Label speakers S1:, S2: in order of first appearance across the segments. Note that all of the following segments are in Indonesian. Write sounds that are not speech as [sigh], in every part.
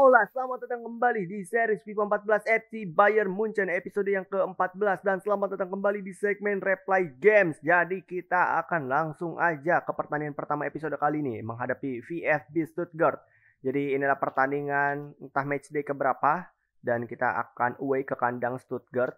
S1: Hola, Selamat datang kembali di series FIFA 14 FC Bayern Munchen episode yang ke-14 dan selamat datang kembali di segmen Reply Games. Jadi kita akan langsung aja ke pertandingan pertama episode kali ini menghadapi VfB Stuttgart. Jadi inilah pertandingan entah ke berapa dan kita akan away ke kandang Stuttgart.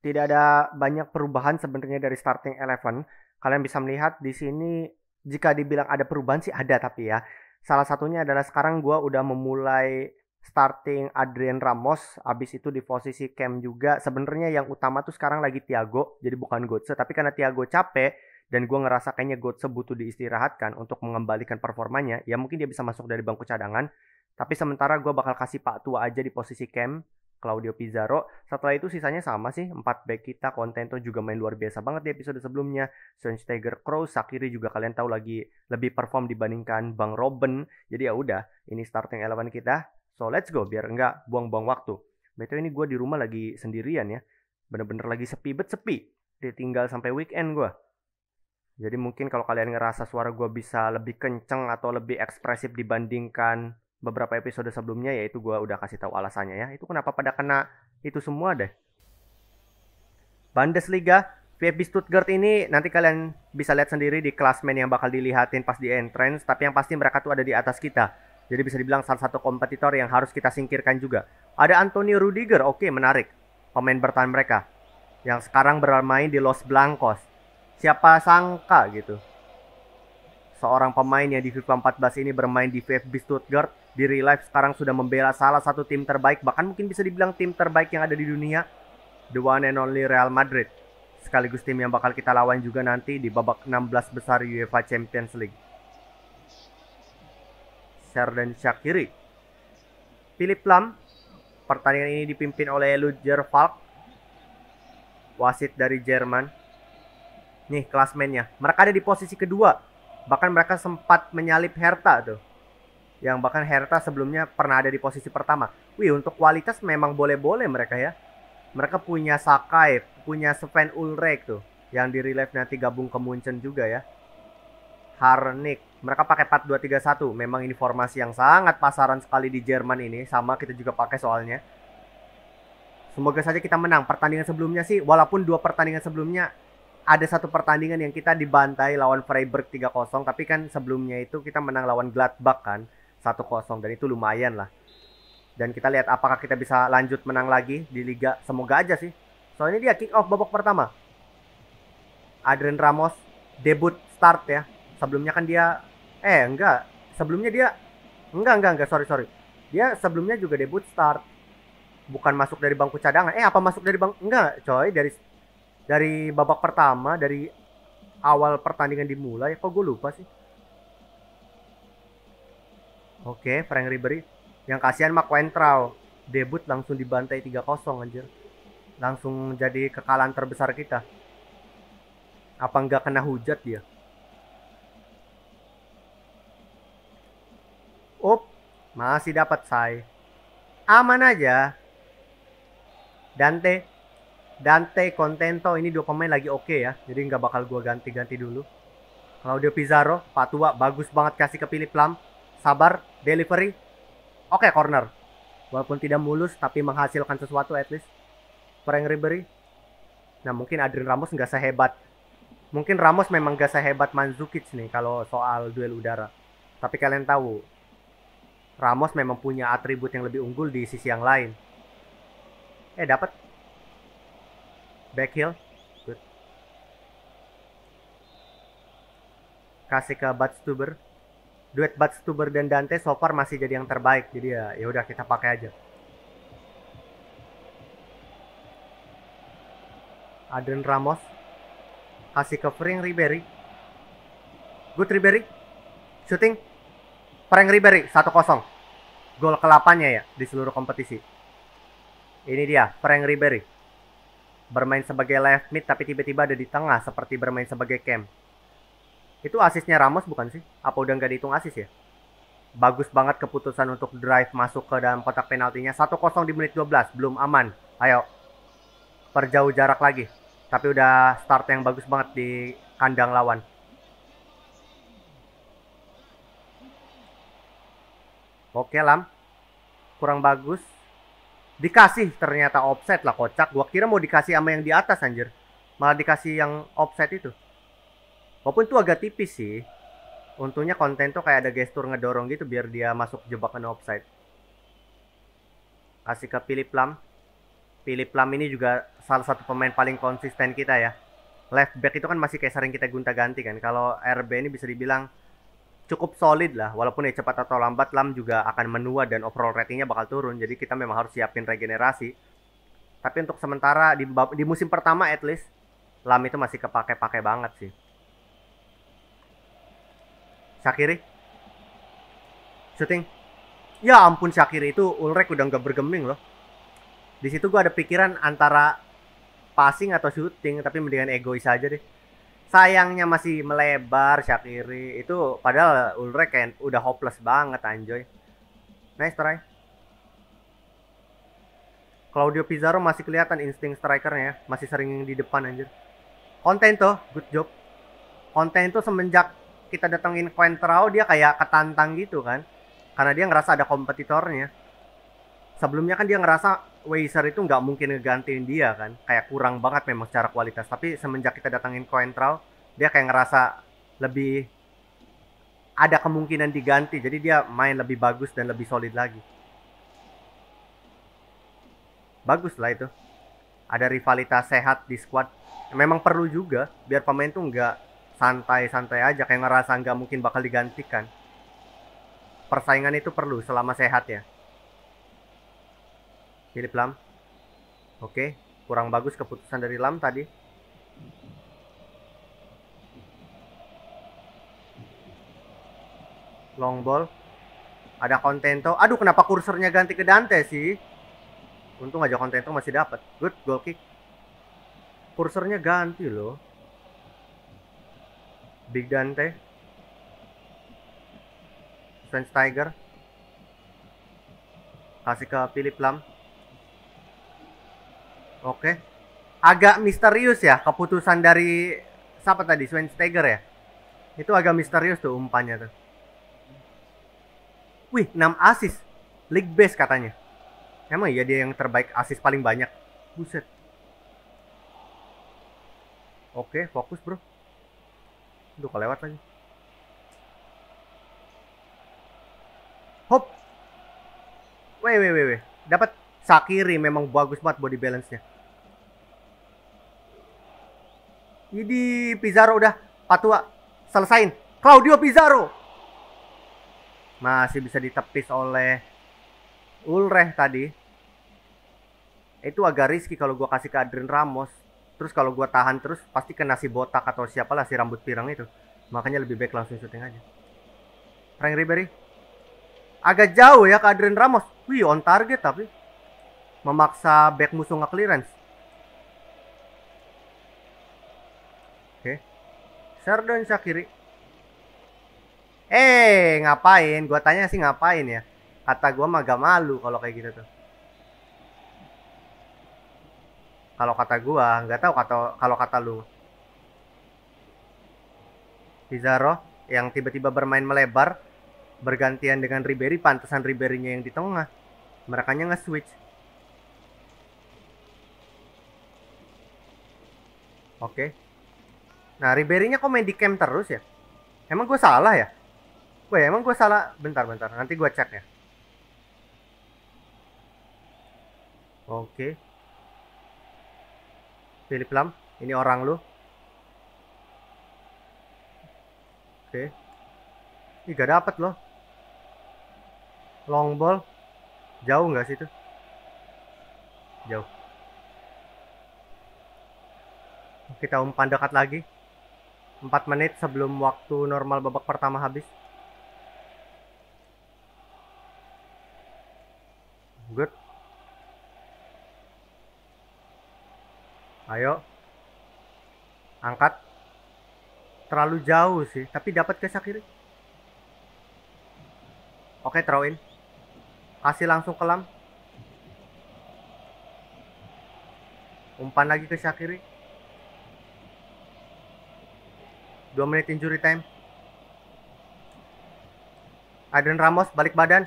S1: Tidak ada banyak perubahan sebenarnya dari starting eleven. Kalian bisa melihat di sini jika dibilang ada perubahan sih ada tapi ya Salah satunya adalah sekarang gue udah memulai starting Adrian Ramos, abis itu di posisi Cam juga. Sebenarnya yang utama tuh sekarang lagi Tiago, jadi bukan Gotse. Tapi karena Tiago capek, dan gue ngerasa kayaknya Gotse butuh diistirahatkan untuk mengembalikan performanya, ya mungkin dia bisa masuk dari bangku cadangan. Tapi sementara gue bakal kasih Pak Tua aja di posisi Cam, Claudio Pizarro. Setelah itu sisanya sama sih, empat back kita, konten tuh juga main luar biasa banget di episode sebelumnya. Schweinsteiger, Kroos, Sakiri juga kalian tahu lagi lebih perform dibandingkan Bang Robben. Jadi ya udah, ini starting eleven kita. So let's go, biar nggak buang-buang waktu. Betul ini gue di rumah lagi sendirian ya. Bener-bener lagi sepi bet sepi. Ditinggal sampai weekend gue. Jadi mungkin kalau kalian ngerasa suara gue bisa lebih kenceng atau lebih ekspresif dibandingkan beberapa episode sebelumnya yaitu gue udah kasih tahu alasannya ya itu kenapa pada kena itu semua deh Bundesliga VfB Stuttgart ini nanti kalian bisa lihat sendiri di klasmen yang bakal dilihatin pas di entrance tapi yang pasti mereka tuh ada di atas kita jadi bisa dibilang salah satu kompetitor yang harus kita singkirkan juga ada Antonio Rudiger oke menarik pemain bertahan mereka yang sekarang bermain di Los Blancos siapa sangka gitu seorang pemain yang di FIFA 14 ini bermain di VfB Stuttgart di real life sekarang sudah membela salah satu tim terbaik, bahkan mungkin bisa dibilang tim terbaik yang ada di dunia, the one and only Real Madrid. Sekaligus tim yang bakal kita lawan juga nanti di babak 16 besar UEFA Champions League. Serdan Shakiri. Philip Lam, pertandingan ini dipimpin oleh Ludger Falk, wasit dari Jerman. Nih klasmennya, mereka ada di posisi kedua. Bahkan mereka sempat menyalip Hertha tuh yang bahkan Hertha sebelumnya pernah ada di posisi pertama. Wih, untuk kualitas memang boleh-boleh mereka ya. Mereka punya Sakai, punya Sven Ulreich tuh, yang di relief nanti gabung ke Munchen juga ya. Harnik, mereka pakai 4-2-3-1. Memang ini formasi yang sangat pasaran sekali di Jerman ini, sama kita juga pakai soalnya. Semoga saja kita menang. Pertandingan sebelumnya sih, walaupun dua pertandingan sebelumnya ada satu pertandingan yang kita dibantai lawan Freiburg 3-0, tapi kan sebelumnya itu kita menang lawan Gladbach kan 1-0 dan itu lumayan lah. Dan kita lihat apakah kita bisa lanjut menang lagi di liga. Semoga aja sih. Soalnya dia kick off babak pertama. Adrian Ramos debut start ya. Sebelumnya kan dia eh enggak, sebelumnya dia enggak enggak enggak sorry sorry. Dia sebelumnya juga debut start. Bukan masuk dari bangku cadangan. Eh apa masuk dari bang Enggak, coy, dari dari babak pertama dari awal pertandingan dimulai kok gue lupa sih Oke, okay, Frank Ribery. Yang kasihan Mark Weintraub debut langsung dibantai 3-0 anjir. Langsung jadi kekalahan terbesar kita. Apa nggak kena hujat dia? Up, masih dapat saya. Aman aja. Dante, Dante Contento ini dua pemain lagi oke okay ya. Jadi nggak bakal gua ganti-ganti dulu. Claudio Pizarro, Patua bagus banget kasih ke Philip Lam. Sabar, delivery oke okay, corner walaupun tidak mulus tapi menghasilkan sesuatu at least Frank Ribery nah mungkin Adrian Ramos nggak sehebat mungkin Ramos memang nggak sehebat Manzukic nih kalau soal duel udara tapi kalian tahu Ramos memang punya atribut yang lebih unggul di sisi yang lain eh dapat Backhill. good kasih ke Bud Stuber duet Bat Stuber dan Dante so far masih jadi yang terbaik jadi ya ya udah kita pakai aja Adrian Ramos kasih covering Ribery good Ribery shooting Frank Ribery 1-0 gol kelapanya ya di seluruh kompetisi ini dia Frank Ribery bermain sebagai left mid tapi tiba-tiba ada di tengah seperti bermain sebagai camp itu asisnya Ramos bukan sih? Apa udah nggak dihitung asis ya? Bagus banget keputusan untuk drive masuk ke dalam kotak penaltinya. 1-0 di menit 12, belum aman. Ayo, perjauh jarak lagi. Tapi udah start yang bagus banget di kandang lawan. Oke Lam, kurang bagus. Dikasih ternyata offset lah kocak. Gua kira mau dikasih sama yang di atas anjir. Malah dikasih yang offset itu. Walaupun itu agak tipis sih. Untungnya konten tuh kayak ada gestur ngedorong gitu biar dia masuk jebakan offside. Kasih ke Philip Lam. Philip Lam ini juga salah satu pemain paling konsisten kita ya. Left back itu kan masih kayak sering kita gunta-ganti kan. Kalau RB ini bisa dibilang cukup solid lah. Walaupun ya cepat atau lambat Lam juga akan menua dan overall ratingnya bakal turun. Jadi kita memang harus siapin regenerasi. Tapi untuk sementara di, di musim pertama at least Lam itu masih kepake-pake banget sih. Shakiri shooting ya ampun Shakiri itu Ulrek udah nggak bergeming loh di situ gue ada pikiran antara passing atau shooting tapi mendingan egois aja deh sayangnya masih melebar Shakiri itu padahal Ulrek kayak udah hopeless banget anjoy nice try Claudio Pizarro masih kelihatan insting strikernya ya. Masih sering di depan anjir. Konten tuh, good job. Konten tuh semenjak kita datengin Quentrao dia kayak ketantang gitu kan karena dia ngerasa ada kompetitornya sebelumnya kan dia ngerasa Weiser itu nggak mungkin ngegantiin dia kan kayak kurang banget memang secara kualitas tapi semenjak kita datengin Quentrao dia kayak ngerasa lebih ada kemungkinan diganti jadi dia main lebih bagus dan lebih solid lagi bagus lah itu ada rivalitas sehat di squad memang perlu juga biar pemain tuh nggak santai-santai aja kayak ngerasa nggak mungkin bakal digantikan persaingan itu perlu selama sehat ya Philip Lam oke kurang bagus keputusan dari Lam tadi long ball ada Contento aduh kenapa kursornya ganti ke Dante sih untung aja Contento masih dapat good goal kick kursornya ganti loh Big Dante, French Tiger, kasih ke Philip Lam. Oke. Agak misterius ya keputusan dari siapa tadi Schweinsteiger ya. Itu agak misterius tuh umpannya tuh. Wih, 6 asis. League base katanya. Emang iya dia yang terbaik asis paling banyak. Buset. Oke, fokus bro. Duh, kelewat lagi. Hop. Weh, weh, weh, weh. Dapat Sakiri memang bagus banget body balance-nya. Ini Pizarro udah patua selesain. Claudio Pizarro. Masih bisa ditepis oleh Ulreh tadi. Itu agak riski kalau gua kasih ke Adrian Ramos terus kalau gue tahan terus pasti kena si botak atau siapalah si rambut pirang itu makanya lebih baik langsung syuting aja Frank Ribery agak jauh ya ke Adrian Ramos wih on target tapi memaksa back musuh nggak clearance oke okay. Sardon Sakiri eh ngapain gue tanya sih ngapain ya kata gue mah gak malu kalau kayak gitu tuh kalau kata gua nggak tahu kata kalau kata lu Pizarro yang tiba-tiba bermain melebar bergantian dengan Ribery pantesan Riberynya yang di tengah merekanya nge-switch oke okay. nah Riberynya kok main di camp terus ya emang gue salah ya gue emang gue salah bentar-bentar nanti gue cek ya oke okay. Philip Lam ini orang lu oke ih gak dapet loh long ball jauh gak sih itu jauh kita umpan dekat lagi 4 menit sebelum waktu normal babak pertama habis good Ayo. Angkat. Terlalu jauh sih, tapi dapat ke kiri. Oke, throw in. Kasih langsung kelam Umpan lagi ke kiri. 2 menit injury time. Aden Ramos balik badan.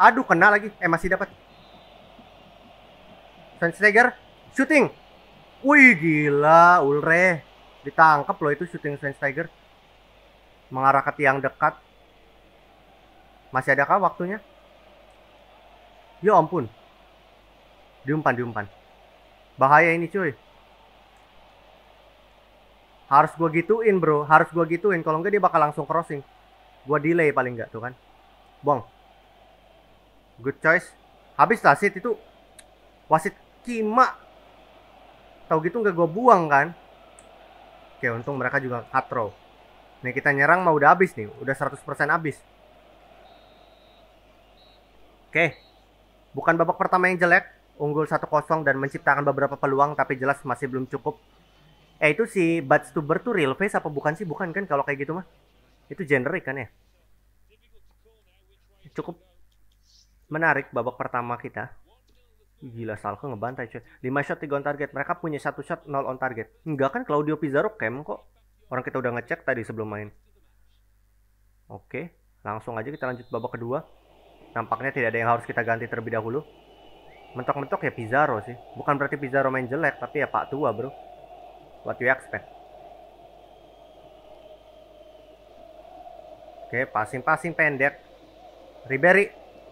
S1: Aduh, kena lagi. Eh, masih dapat. Schweinsteiger shooting Wih gila Ulre ditangkap loh itu shooting sense tiger mengarah ke tiang dekat masih ada kah waktunya ya ampun diumpan diumpan bahaya ini cuy harus gue gituin bro harus gue gituin kalau enggak dia bakal langsung crossing gue delay paling enggak tuh kan bong good choice habis lah sit itu wasit kima tau gitu nggak gue buang kan oke untung mereka juga katro nih kita nyerang mau udah habis nih udah 100% habis oke bukan babak pertama yang jelek unggul 1-0 dan menciptakan beberapa peluang tapi jelas masih belum cukup eh itu si Bud tuh real face apa bukan sih bukan kan kalau kayak gitu mah itu generic kan ya cukup menarik babak pertama kita Gila Salke ngebantai cuy. 5 shot 3 on target. Mereka punya satu shot 0 on target. Enggak kan Claudio Pizarro kem? kok. Orang kita udah ngecek tadi sebelum main. Oke, langsung aja kita lanjut babak kedua. Nampaknya tidak ada yang harus kita ganti terlebih dahulu. Mentok-mentok ya Pizarro sih. Bukan berarti Pizarro main jelek, tapi ya Pak Tua, Bro. What you expect? Oke, passing-passing pendek. Ribery,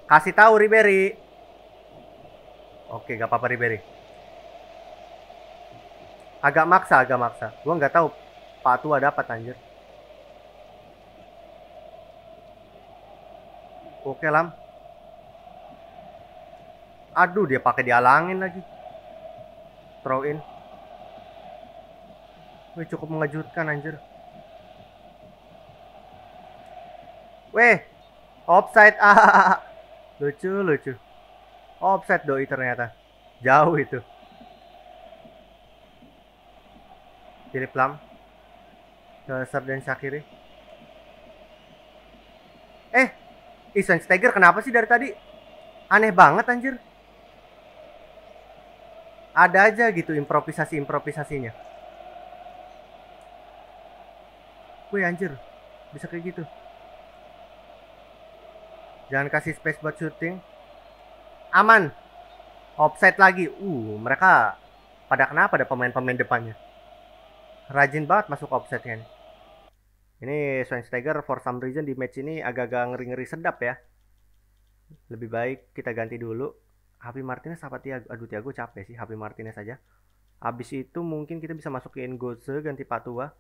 S1: kasih tahu Ribery. Oke, gak apa-apa Ribery. Agak maksa, agak maksa. Gue nggak tahu Pak Tua dapat anjir. Oke, Lam. Aduh, dia pakai dialangin lagi. Throw in. Wih, cukup mengejutkan anjir. Weh, offside ah. [laughs] Lucu, lucu. Offset doi ternyata. Jauh itu. Philip Lam. Dasar dan Shakiri Eh, Isen Steger kenapa sih dari tadi? Aneh banget anjir. Ada aja gitu improvisasi-improvisasinya. Wih anjir, bisa kayak gitu. Jangan kasih space buat syuting aman offset lagi uh mereka pada kenapa pada pemain-pemain depannya rajin banget masuk offsetnya. kan ini Schweinsteiger for some reason di match ini agak-agak ngeri-ngeri sedap ya lebih baik kita ganti dulu Happy Martinez apa Tiago? Aduh Tiago capek sih Happy Martinez saja. Habis itu mungkin kita bisa masukin Goze ganti Patua.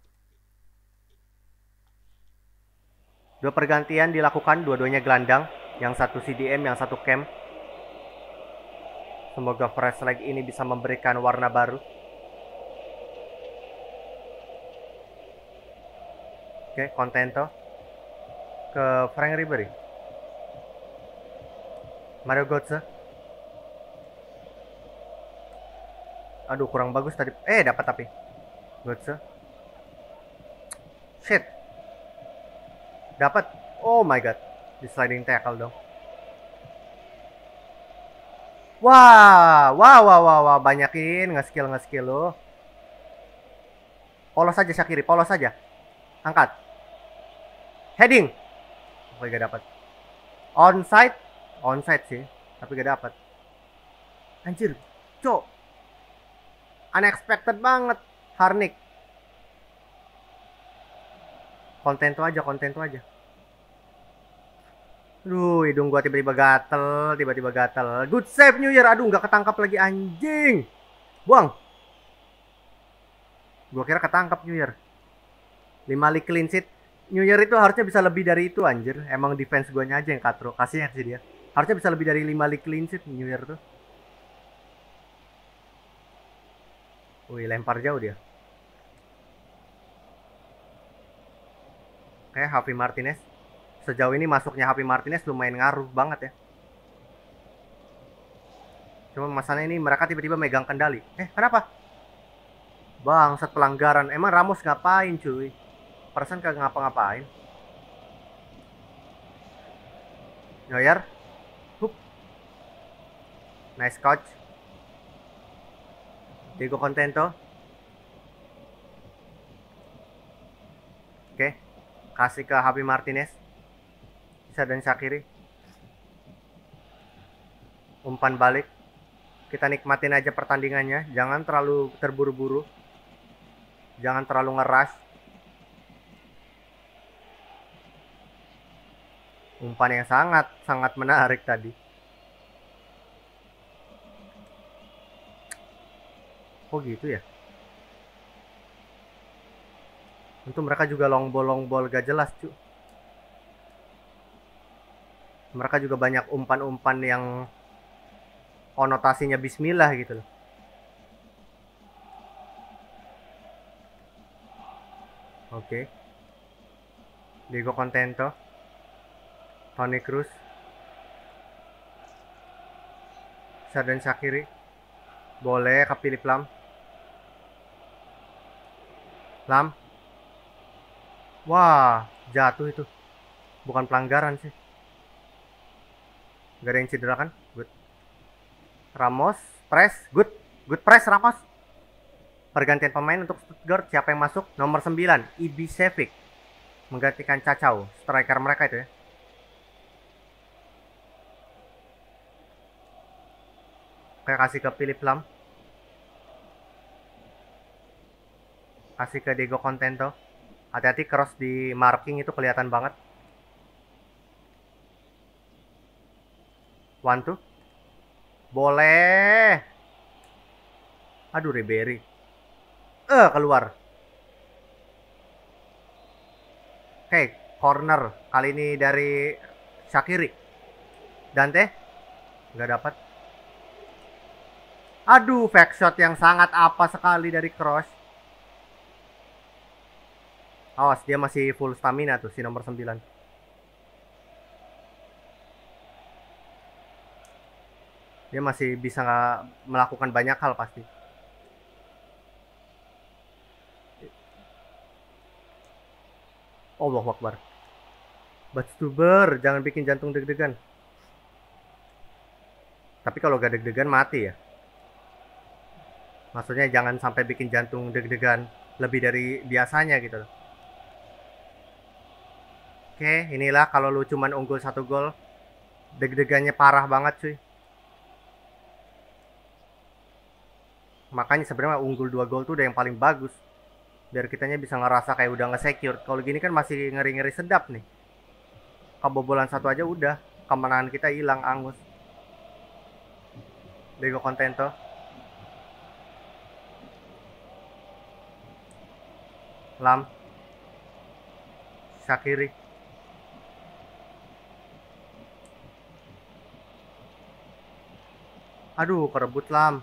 S1: Dua pergantian dilakukan, dua-duanya gelandang. Yang satu CDM, yang satu camp. Semoga fresh leg ini bisa memberikan warna baru. Oke, Contento. Ke Frank Ribery. Mario Götze. Aduh, kurang bagus tadi. Eh, dapat tapi. Götze. Shit. Dapat. Oh my god. Di sliding tackle dong. Wah, wah, wah, wah, wah. banyakin nge-skill nge-skill lo. Polos aja Syakiri, polos saja. Angkat. Heading. Oke, oh, gak dapat. Onside, onside sih, tapi gak dapat. Anjir, cok. Unexpected banget Harnik. Konten tuh aja, konten tuh aja. Aduh, hidung gua tiba-tiba gatel, tiba-tiba gatel. Good save New Year. Aduh, nggak ketangkap lagi anjing. Buang. Gua kira ketangkap New Year. Lima kali clean sheet. New Year itu harusnya bisa lebih dari itu anjir. Emang defense gua aja yang katro. Kasihan sih dia. Harusnya bisa lebih dari lima kali clean sheet New Year tuh. Wih, lempar jauh dia. Oke, Happy Martinez sejauh ini masuknya Happy Martinez lumayan ngaruh banget ya. Cuma masalahnya ini mereka tiba-tiba megang kendali. Eh, kenapa? Bangsat pelanggaran. Emang Ramos ngapain cuy? Persen ke ngapa-ngapain. Noyer. Hup. Nice coach. Diego Contento. Oke. Kasih ke Happy Martinez dan Sakiri umpan balik kita nikmatin aja pertandingannya jangan terlalu terburu-buru jangan terlalu ngeras umpan yang sangat sangat menarik tadi oh gitu ya untuk mereka juga long bolong long gak jelas cuy mereka juga banyak umpan-umpan yang konotasinya bismillah gitu loh oke okay. Diego Contento Tony Cruz Sardan Shakiri boleh kepilih Lam Lam wah jatuh itu bukan pelanggaran sih Gak ada yang cedera kan? Good. Ramos, press, good. Good press Ramos. Pergantian pemain untuk Stuttgart, siapa yang masuk? Nomor 9, Ibisevic. Menggantikan Cacau, striker mereka itu ya. Oke, kasih ke Philip Lam. Kasih ke Diego Contento. Hati-hati cross di marking itu kelihatan banget. One tuh. Boleh. Aduh, Ribery. Eh, uh, keluar. Oke, okay, corner. Kali ini dari Shakiri. Dante. Nggak dapat. Aduh, fake shot yang sangat apa sekali dari Cross. Awas, dia masih full stamina tuh si nomor 9. dia masih bisa melakukan banyak hal pasti Allah Akbar Batstuber jangan bikin jantung deg-degan tapi kalau gak deg-degan mati ya maksudnya jangan sampai bikin jantung deg-degan lebih dari biasanya gitu loh Oke, inilah kalau lu cuman unggul satu gol, deg-degannya parah banget cuy. makanya sebenarnya unggul dua gol tuh udah yang paling bagus biar kitanya bisa ngerasa kayak udah nge secure kalau gini kan masih ngeri ngeri sedap nih kebobolan satu aja udah kemenangan kita hilang angus bego Contento lam Sakiri aduh kerebut lam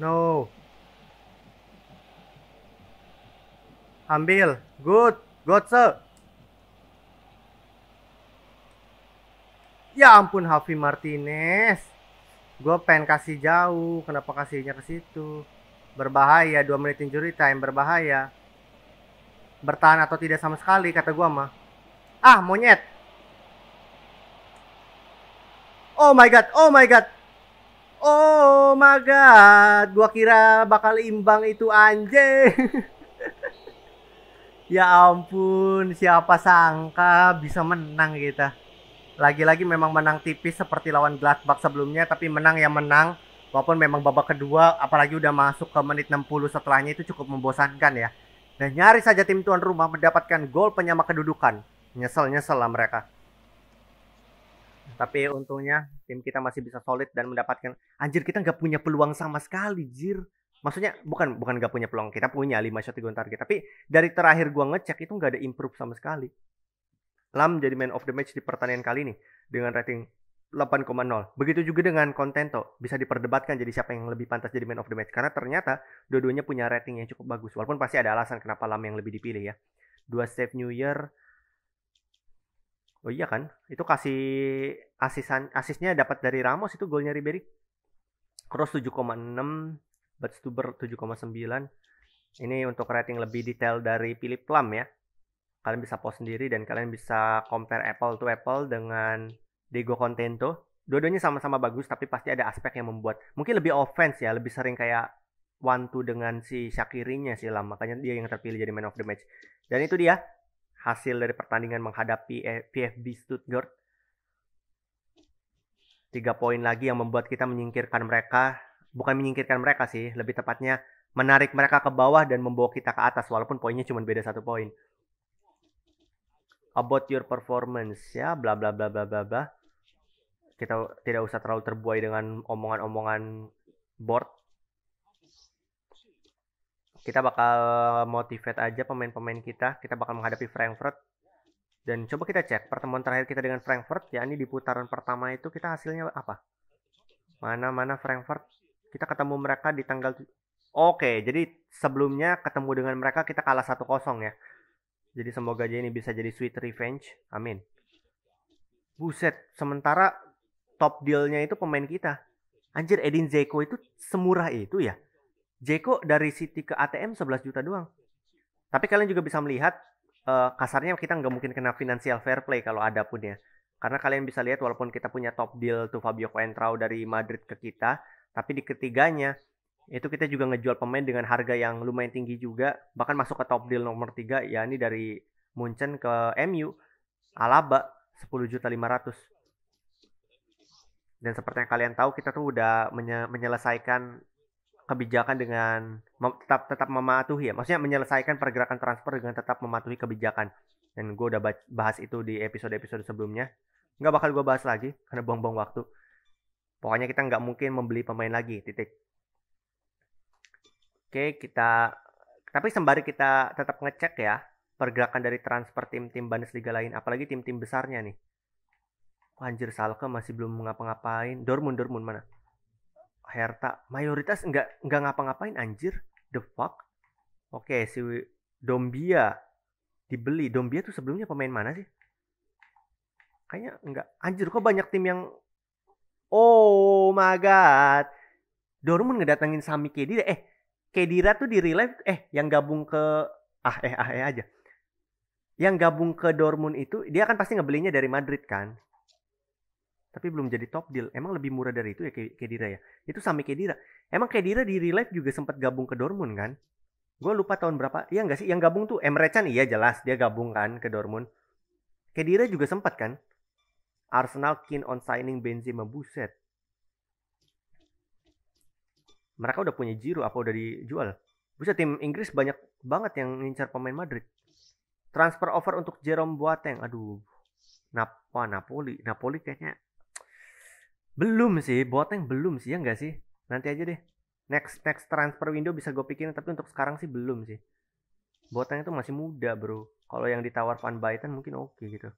S1: No. Ambil. Good. Good sir. Ya ampun Hafi Martinez. Gue pengen kasih jauh. Kenapa kasihnya ke situ? Berbahaya. 2 menit injury time. Berbahaya. Bertahan atau tidak sama sekali kata gue mah. Ah monyet. Oh my god. Oh my god. Oh my god, gua kira bakal imbang itu anjing. [laughs] ya ampun, siapa sangka bisa menang kita. Lagi-lagi memang menang tipis seperti lawan Gladbach sebelumnya, tapi menang ya menang. Walaupun memang babak kedua, apalagi udah masuk ke menit 60 setelahnya itu cukup membosankan ya. Dan nyaris saja tim tuan rumah mendapatkan gol penyama kedudukan. Nyesel-nyesel lah mereka. Tapi untungnya tim kita masih bisa solid dan mendapatkan. Anjir kita nggak punya peluang sama sekali, jir. Maksudnya bukan bukan nggak punya peluang, kita punya 5 shot di target. Tapi dari terakhir gua ngecek itu nggak ada improve sama sekali. Lam jadi man of the match di pertandingan kali ini dengan rating 8,0. Begitu juga dengan Contento, bisa diperdebatkan jadi siapa yang lebih pantas jadi man of the match karena ternyata dua-duanya punya rating yang cukup bagus walaupun pasti ada alasan kenapa Lam yang lebih dipilih ya. Dua save New Year, Oh iya kan? Itu kasih asisan asisnya dapat dari Ramos itu golnya Ribery. Cross 7,6, Batstuber 7,9. Ini untuk rating lebih detail dari Philip Lam ya. Kalian bisa post sendiri dan kalian bisa compare apple to apple dengan Diego Contento. Dua-duanya sama-sama bagus tapi pasti ada aspek yang membuat mungkin lebih offense ya, lebih sering kayak one two dengan si Shakirinya sih lah makanya dia yang terpilih jadi man of the match. Dan itu dia hasil dari pertandingan menghadapi eh, PFB Stuttgart. Tiga poin lagi yang membuat kita menyingkirkan mereka, bukan menyingkirkan mereka sih, lebih tepatnya menarik mereka ke bawah dan membawa kita ke atas walaupun poinnya cuma beda satu poin. About your performance ya, bla bla bla bla bla bla. Kita tidak usah terlalu terbuai dengan omongan-omongan board kita bakal motivate aja pemain-pemain kita. Kita bakal menghadapi Frankfurt. Dan coba kita cek pertemuan terakhir kita dengan Frankfurt, ya ini di putaran pertama itu kita hasilnya apa? Mana-mana Frankfurt, kita ketemu mereka di tanggal Oke, jadi sebelumnya ketemu dengan mereka kita kalah 1-0 ya. Jadi semoga aja ini bisa jadi sweet revenge. Amin. Buset, sementara top dealnya itu pemain kita. Anjir Edin Zeko itu semurah itu ya? Jeko dari City ke ATM 11 juta doang. Tapi kalian juga bisa melihat uh, kasarnya kita nggak mungkin kena financial fair play kalau ada pun ya. Karena kalian bisa lihat walaupun kita punya top deal tuh Fabio Coentrao dari Madrid ke kita, tapi di ketiganya itu kita juga ngejual pemain dengan harga yang lumayan tinggi juga, bahkan masuk ke top deal nomor 3 ya ini dari Munchen ke MU Alaba 10 juta 500. Dan seperti yang kalian tahu kita tuh udah menye menyelesaikan kebijakan dengan tetap tetap mematuhi ya maksudnya menyelesaikan pergerakan transfer dengan tetap mematuhi kebijakan dan gue udah bahas itu di episode episode sebelumnya nggak bakal gue bahas lagi karena buang-buang waktu pokoknya kita nggak mungkin membeli pemain lagi titik oke kita tapi sembari kita tetap ngecek ya pergerakan dari transfer tim-tim Bundesliga lain apalagi tim-tim besarnya nih anjir Salke masih belum ngapa-ngapain Dortmund Dortmund mana Herta mayoritas enggak enggak ngapa-ngapain anjir the fuck oke okay, si Dombia dibeli Dombia tuh sebelumnya pemain mana sih kayaknya enggak anjir kok banyak tim yang oh my god Dortmund ngedatengin Sami Kedira eh Kedira tuh di relive eh yang gabung ke ah eh ah eh aja yang gabung ke Dortmund itu dia kan pasti ngebelinya dari Madrid kan tapi belum jadi top deal. Emang lebih murah dari itu ya Kedira ya? Itu sama Kedira. Emang Kedira di real life juga sempat gabung ke Dortmund kan? Gue lupa tahun berapa. Iya nggak sih? Yang gabung tuh Emre Can iya jelas dia gabung kan ke Dortmund. Kedira juga sempat kan? Arsenal keen on signing Benzema buset. Mereka udah punya Jiro? apa udah dijual? Buset tim Inggris banyak banget yang ngincar pemain Madrid. Transfer offer untuk Jerome Boateng. Aduh. Nap Napoli. Napoli kayaknya belum sih, Boateng belum sih ya nggak sih? Nanti aja deh. Next next transfer window bisa gue pikirin tapi untuk sekarang sih belum sih. Boateng itu masih muda bro. Kalau yang ditawar Van Buyten mungkin oke okay, gitu.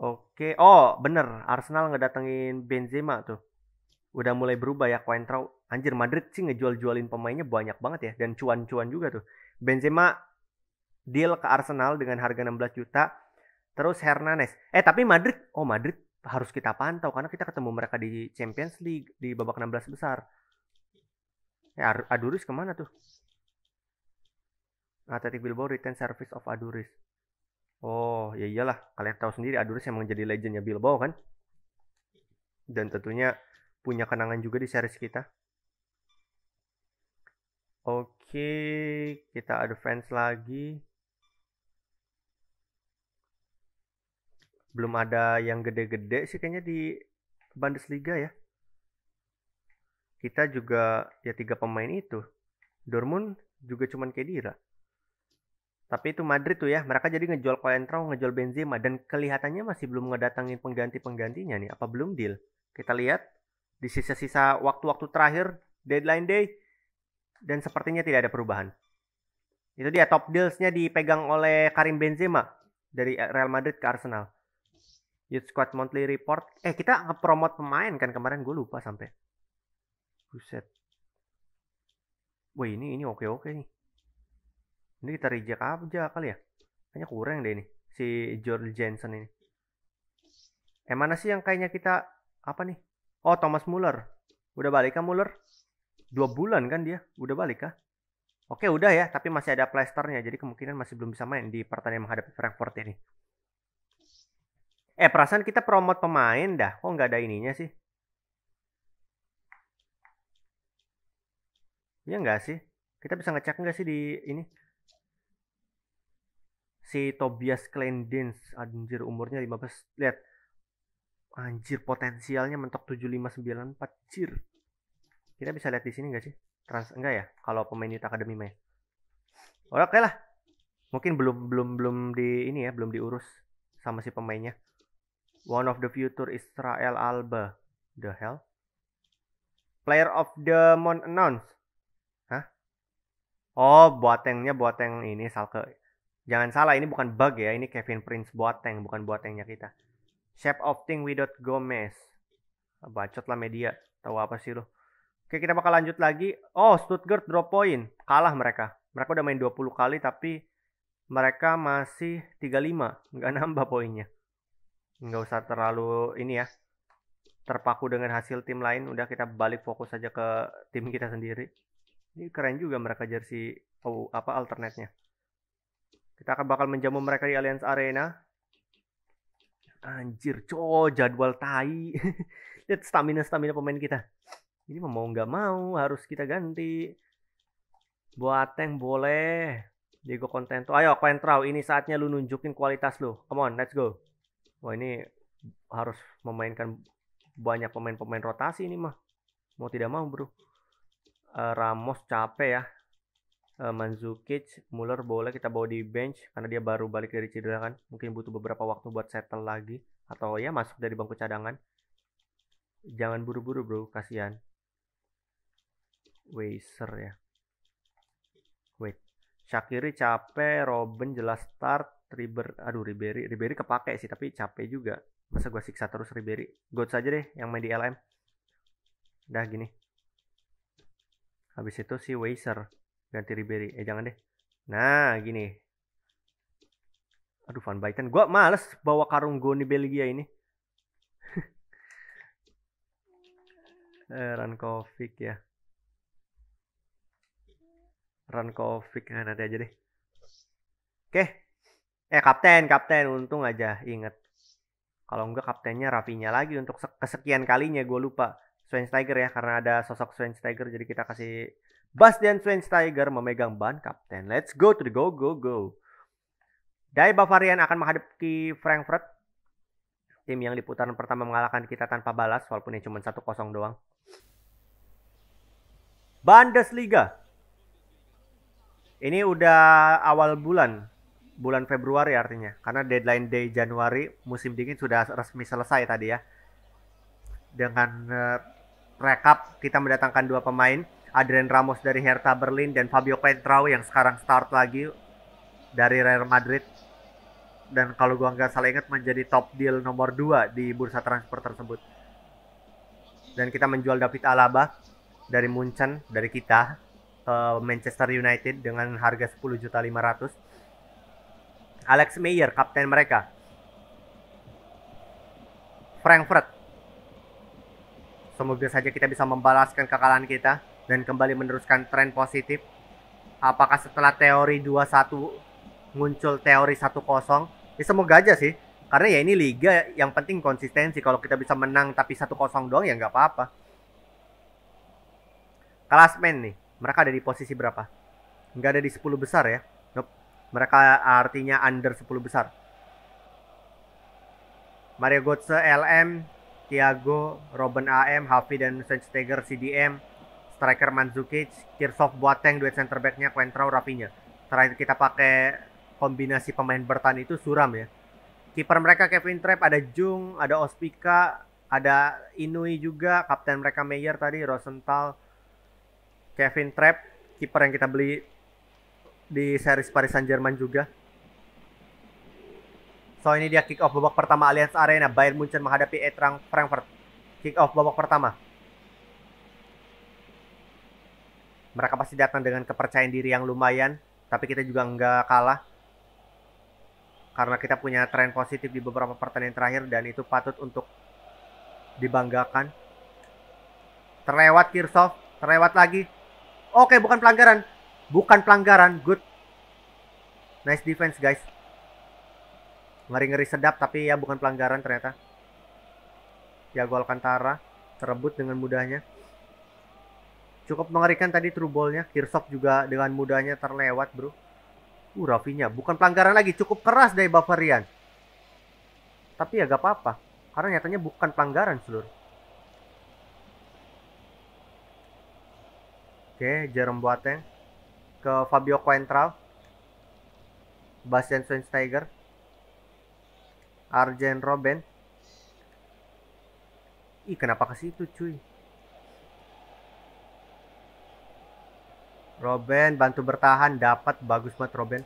S1: Oke, okay. oh bener Arsenal ngedatengin Benzema tuh. Udah mulai berubah ya Quintero, Anjir Madrid sih ngejual-jualin pemainnya banyak banget ya dan cuan-cuan juga tuh. Benzema deal ke Arsenal dengan harga 16 juta. Terus Hernanes. Eh tapi Madrid, oh Madrid harus kita pantau karena kita ketemu mereka di Champions League di babak 16 besar. Ya, Aduris kemana tuh? Nah, Athletic Bilbao return service of Aduris. Oh, ya iyalah. Kalian tahu sendiri Aduris yang menjadi legendnya Bilbao kan? Dan tentunya punya kenangan juga di series kita. Oke, kita fans lagi. belum ada yang gede-gede sih kayaknya di Bundesliga ya. Kita juga ya tiga pemain itu. Dortmund juga cuman Kedira. Tapi itu Madrid tuh ya, mereka jadi ngejual Coentro, ngejual Benzema dan kelihatannya masih belum ngedatangin pengganti-penggantinya nih. Apa belum deal? Kita lihat di sisa-sisa waktu-waktu terakhir deadline day dan sepertinya tidak ada perubahan. Itu dia top dealsnya dipegang oleh Karim Benzema dari Real Madrid ke Arsenal. Youth Squad Monthly Report. Eh, kita nge promote pemain kan kemarin gue lupa sampai. Buset. Wah, ini ini oke-oke nih. Ini kita reject aja kali ya. Kayaknya kurang deh ini si George Jensen ini. Eh mana sih yang kayaknya kita apa nih? Oh, Thomas Muller. Udah balik kan Muller? Dua bulan kan dia? Udah balik kah? Oke, udah ya, tapi masih ada plasternya. Jadi kemungkinan masih belum bisa main di pertandingan menghadapi Frankfurt ini. Eh perasaan kita promote pemain dah, kok nggak ada ininya sih? Iya nggak sih? Kita bisa ngecek nggak sih di ini? Si Tobias Klendens anjir umurnya 15. Lihat. Anjir potensialnya mentok 7594, anjir Kita bisa lihat di sini nggak sih? Trans enggak ya? Kalau pemain Youth Academy main. Ya. Oke lah. Mungkin belum belum belum di ini ya, belum diurus sama si pemainnya. One of the future Israel Alba. The hell? Player of the month announce, Hah? Oh, Boatengnya Boateng ini Salke. Jangan salah, ini bukan bug ya. Ini Kevin Prince Boateng, bukan Boatengnya kita. Shape of Thing Without Gomez. Ah, bacot lah media. Tahu apa sih lo? Oke, kita bakal lanjut lagi. Oh, Stuttgart drop point. Kalah mereka. Mereka udah main 20 kali tapi mereka masih 35. Nggak nambah poinnya nggak usah terlalu ini ya terpaku dengan hasil tim lain udah kita balik fokus saja ke tim kita sendiri ini keren juga mereka jersey oh, apa alternatnya kita akan bakal menjamu mereka di Allianz Arena anjir co jadwal tai [laughs] lihat stamina stamina pemain kita ini mau nggak mau harus kita ganti buat tank boleh Diego Contento ayo Quentrao ini saatnya lu nunjukin kualitas lu come on let's go wah ini harus memainkan banyak pemain-pemain rotasi ini mah mau tidak mau bro eh, Ramos capek ya eh, Manzukic Muller boleh kita bawa di bench karena dia baru balik dari cedera kan mungkin butuh beberapa waktu buat settle lagi atau ya masuk dari bangku cadangan jangan buru-buru bro kasihan Weiser ya wait Shakiri capek Robin jelas start Riber, aduh Ribery, Ribery kepake sih tapi capek juga. Masa gue siksa terus Ribery. God saja deh yang main di LM. Udah gini. Habis itu si Weiser ganti Ribery. Eh jangan deh. Nah, gini. Aduh Van Buyten gua males bawa karung goni Belgia ini. [laughs] eh, Rankovic ya. Rankovic nah, nanti aja deh. Oke, okay eh kapten kapten untung aja inget kalau enggak kaptennya Rafinya lagi untuk kesekian kalinya gue lupa Schweinsteiger ya karena ada sosok Schweinsteiger jadi kita kasih Bastian Schweinsteiger memegang ban kapten let's go to the go go go Dai Bavarian akan menghadapi Frankfurt tim yang di putaran pertama mengalahkan kita tanpa balas walaupun ini cuma 1-0 doang Bundesliga ini udah awal bulan bulan Februari artinya karena deadline day Januari musim dingin sudah resmi selesai tadi ya dengan uh, rekap kita mendatangkan dua pemain Adrian Ramos dari Hertha Berlin dan Fabio Quentrao yang sekarang start lagi dari Real Madrid dan kalau gua nggak salah ingat menjadi top deal nomor 2 di bursa transfer tersebut dan kita menjual David Alaba dari Munchen dari kita ke Manchester United dengan harga 10 juta 500 Alex Meyer kapten mereka Frankfurt semoga saja kita bisa membalaskan kekalahan kita dan kembali meneruskan tren positif apakah setelah teori 2-1 muncul teori 1-0 ya semoga aja sih karena ya ini liga yang penting konsistensi kalau kita bisa menang tapi 1-0 doang ya nggak apa-apa kelasmen nih mereka ada di posisi berapa nggak ada di 10 besar ya mereka artinya under 10 besar. Mario Götze LM, Thiago, Robin AM, Hafi dan Steger CDM, striker Mandzukic, Kirsof Boateng, duet center backnya Quentrao, Rafinha. Terakhir kita pakai kombinasi pemain bertahan itu suram ya. Kiper mereka Kevin Trapp, ada Jung, ada Ospika, ada Inui juga, kapten mereka Meyer tadi, Rosenthal, Kevin Trapp, kiper yang kita beli di series Paris Saint Germain juga. So ini dia kick off babak pertama Allianz Arena Bayern Munchen menghadapi Eintracht Frankfurt. Kick off babak pertama. Mereka pasti datang dengan kepercayaan diri yang lumayan, tapi kita juga nggak kalah. Karena kita punya tren positif di beberapa pertandingan terakhir dan itu patut untuk dibanggakan. Terlewat Kirsov, terlewat lagi. Oke, bukan pelanggaran. Bukan pelanggaran, good. Nice defense, guys. Ngeri-ngeri sedap, tapi ya bukan pelanggaran ternyata. Ya gol Kantara, terebut dengan mudahnya. Cukup mengerikan tadi true ballnya nya Kirsop juga dengan mudahnya terlewat, bro. Uh, Rafinya. Bukan pelanggaran lagi. Cukup keras dari Bavarian. Tapi ya gak apa-apa. Karena nyatanya bukan pelanggaran, seluruh. Oke, jarum Boateng ke Fabio Quentrao, Bastian Schweinsteiger, Arjen Robben. Ih, kenapa ke situ, cuy? Robben bantu bertahan, dapat bagus banget Robben.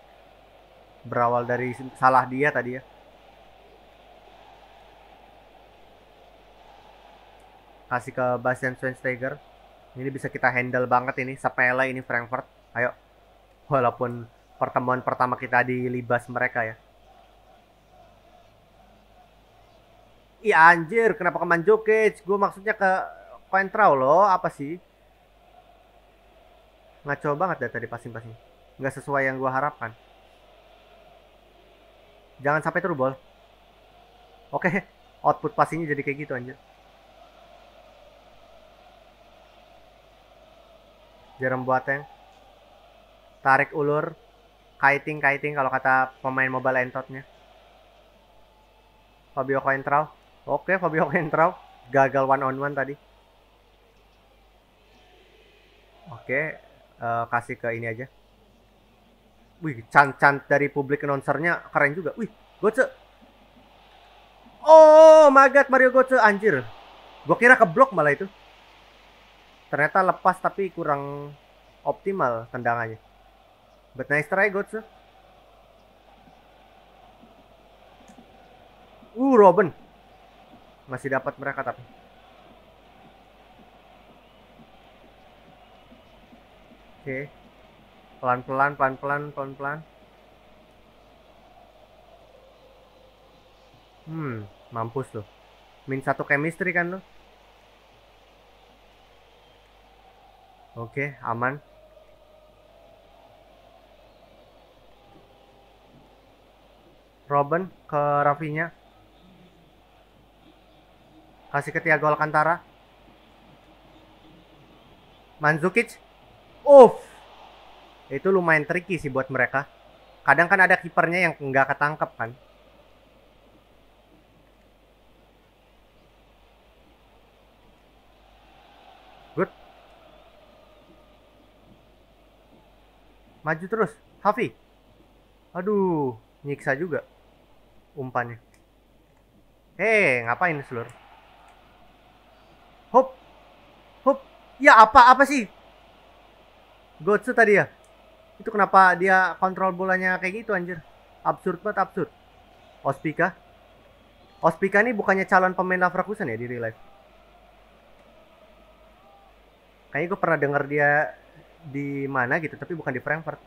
S1: Berawal dari salah dia tadi ya. Kasih ke Bastian Schweinsteiger. Ini bisa kita handle banget ini, sepele ini Frankfurt. Ayo, walaupun pertemuan pertama kita di libas mereka ya Iya anjir, kenapa ke Manjokic? Gue maksudnya ke Koentrao loh, apa sih? Ngaco banget dah tadi passing-passing. Nggak sesuai yang gue harapkan. Jangan sampai turun Oke, [laughs] output passingnya jadi kayak gitu anjir. Jerem yang tarik ulur, kaiting kaiting kalau kata pemain Mobile Entotnya. Fabio Coentrao. Oke, Fabio Coentrao gagal one on one tadi. Oke, uh, kasih ke ini aja. Wih, cant-cant dari publik announcernya keren juga. Wih, Goce Oh, magat Mario Goce anjir. Gue kira keblok malah itu. Ternyata lepas tapi kurang optimal tendangannya. But nice try, Gotsu. Uh, Robin. Masih dapat mereka tapi. Oke. Okay. Pelan-pelan, pelan-pelan, pelan-pelan. Hmm, mampus loh. Min satu chemistry kan lo. Oke, okay, aman. Robin ke Rafinya kasih ke Tiago Alcantara Manzukic Uff itu lumayan tricky sih buat mereka kadang kan ada kipernya yang nggak ketangkep kan good maju terus Hafi aduh nyiksa juga umpannya. Eh, hey, ngapain seluruh? Hop. Hop. Ya apa apa sih? Gotsu tadi ya. Itu kenapa dia kontrol bolanya kayak gitu anjir. Absurd banget, absurd. Ospika. Ospika nih bukannya calon pemain Leverkusen ya di real life. Kayaknya gue pernah denger dia di mana gitu, tapi bukan di Frankfurt.